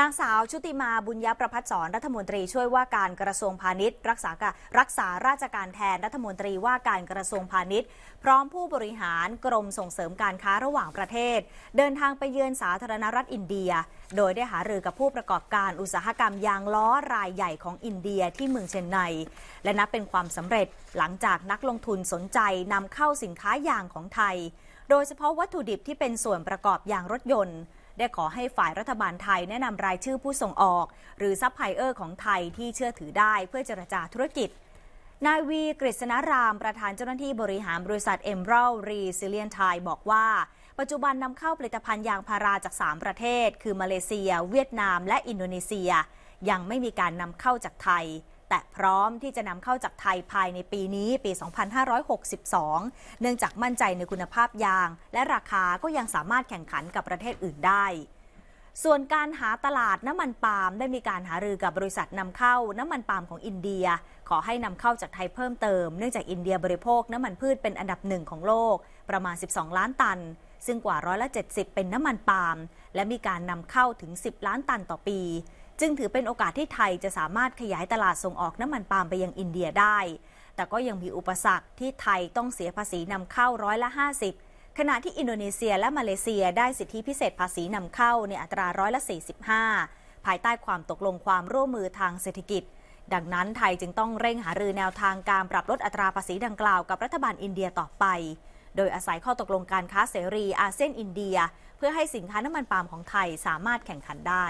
นางสาวชุติมาบุญยประพัฒสอนรัฐมนตรีช่วยว่าการกระทรวงพาณิชย์ รักษากรักษาราชการแทนรัฐมนตรีว่าการกระทรวงพาณิชย์ พร้อมผู้บริหารกรมส่งเสริมการค้าระหว่างประเทศเดินทางไปเยือนสาธารณรัฐอินเดีย โดยได้หารือกับผู้ประกอบการอุตสาหกรรมยางล้อรายใหญ่ของอินเดียที่เมืองเชนไนและนับเป็นความสำเร็จหลังจากนักลงทุนสนใจนำเข้าสินค้ายางของไทย โดยเฉพาะวัตถุดิบที่เป็นส่วนประกอบยางรถยนต์ได้ขอให้ฝ่ายรัฐบาลไทยแนะนำรายชื่อผู้ส่งออก หรือซัพพลายเออร์ ของไทยที่เชื่อถือได้เพื่อเจรจาธุรกิจ นายวีกฤษณารามประธานเจ้าหน้าที่บริหารบริษัทเอ็มเรลรีซิเลียนไทยบอกว่า ปัจจุบันนำเข้าผลิตภัณฑ์ยางพาราจาก 3 ประเทศ คือ มาเลเซีย เวียดนาม และอินโดนีเซีย ยังไม่มีการนำเข้าจากไทยแต่พร้อมที่จะนำเข้าจากไทยภายในปีนี้ปี 2562 เนื่องจากมั่นใจในคุณภาพยาง และราคาก็ยังสามารถแข่งขันกับประเทศอื่นได้ ส่วนการหาตลาดน้ำมันปาล์มได้มีการหารือกับบริษัทนำเข้าน้ำมันปาล์มของอินเดีย ขอให้นำเข้าจากไทยเพิ่มเติม เนื่องจากอินเดียบริโภคน้ำมันพืชเป็นอันดับหนึ่งของโลก ประมาณ 12 ล้านตัน ซึ่งกว่าร้อยละ70 เป็นน้ำมันปาล์มและมีการนำเข้าถึง 10 ล้านตันต่อปีจึงถือเป็นโอกาสที่ไทยจะสามารถขยายตลาดส่งออกน้ำมันปาล์มไปยังอินเดียได้ แต่ก็ยังมีอุปสรรคที่ไทยต้องเสียภาษีนำเข้าร้อยละ 50 ขณะที่อินโดนีเซียและมาเลเซียได้สิทธิพิเศษภาษีนำเข้าในอัตราร้อยละ45 ภายใต้ความตกลงความร่วมมือทางเศรษฐกิจ ดังนั้นไทยจึงต้องเร่งหารือแนวทางการปรับลดอัตราภาษีดังกล่าวกับรัฐบาลอินเดียต่อไป โดยอาศัยข้อตกลงการค้าเสรีอาเซียนอินเดีย เพื่อให้สินค้าน้ำมันปาล์มของไทยสามารถแข่งขันได้